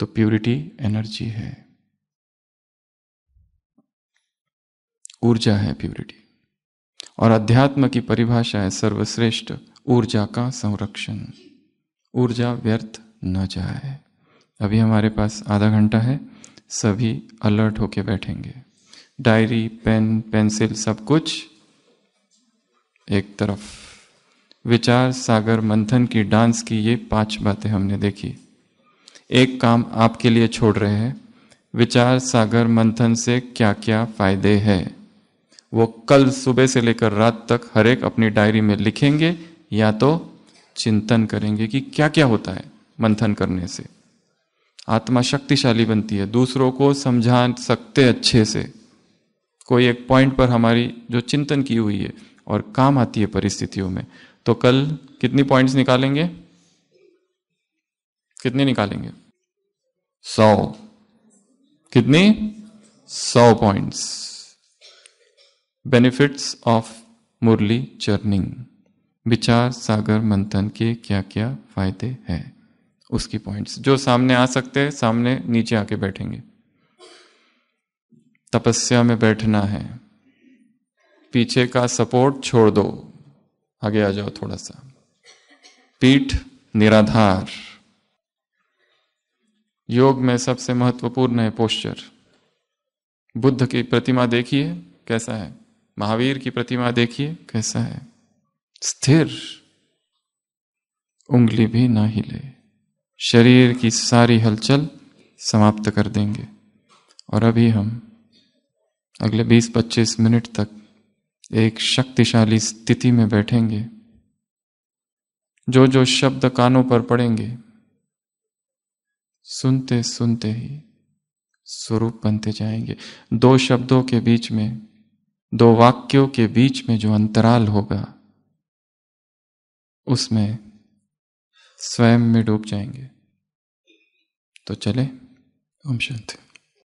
A: तो प्यूरिटी एनर्जी है ऊर्जा है प्यूरिटी और अध्यात्म
B: की परिभाषा है सर्वश्रेष्ठ ऊर्जा का संरक्षण ऊर्जा व्यर्थ न जाए अभी हमारे पास आधा घंटा है सभी अलर्ट होके बैठेंगे डायरी पेन पेंसिल सब कुछ एक तरफ विचार सागर मंथन की डांस की ये पांच बातें हमने देखी एक काम आपके लिए छोड़ रहे हैं विचार सागर मंथन से क्या क्या फायदे हैं वो कल सुबह से लेकर रात तक हर एक अपनी डायरी में लिखेंगे या तो चिंतन करेंगे कि क्या क्या होता है मंथन करने से आत्मा शक्तिशाली बनती है दूसरों को समझा सकते अच्छे से कोई एक पॉइंट पर हमारी जो चिंतन की हुई है और काम आती है परिस्थितियों में तो कल कितनी पॉइंट्स निकालेंगे कितने निकालेंगे सौ कितनी सौ points benefits of Murli churning विचार सागर मंथन के क्या क्या फायदे हैं उसकी पॉइंट्स जो सामने आ सकते हैं सामने नीचे आके बैठेंगे तपस्या में बैठना है पीछे का सपोर्ट छोड़ दो आगे आ जाओ थोड़ा सा पीठ निराधार योग में सबसे महत्वपूर्ण है पोस्चर बुद्ध की प्रतिमा देखिए कैसा है महावीर की प्रतिमा देखिए कैसा है स्थिर उंगली भी ना हिले शरीर की सारी हलचल समाप्त कर देंगे और अभी हम अगले 20-25 मिनट तक एक शक्तिशाली स्थिति में बैठेंगे जो जो शब्द कानों पर पड़ेंगे सुनते सुनते ही स्वरूप बनते जाएंगे दो शब्दों के बीच में दो वाक्यों के बीच में जो अंतराल होगा
A: उसमें स्वयं में डूब जाएंगे तो चले ओम शांति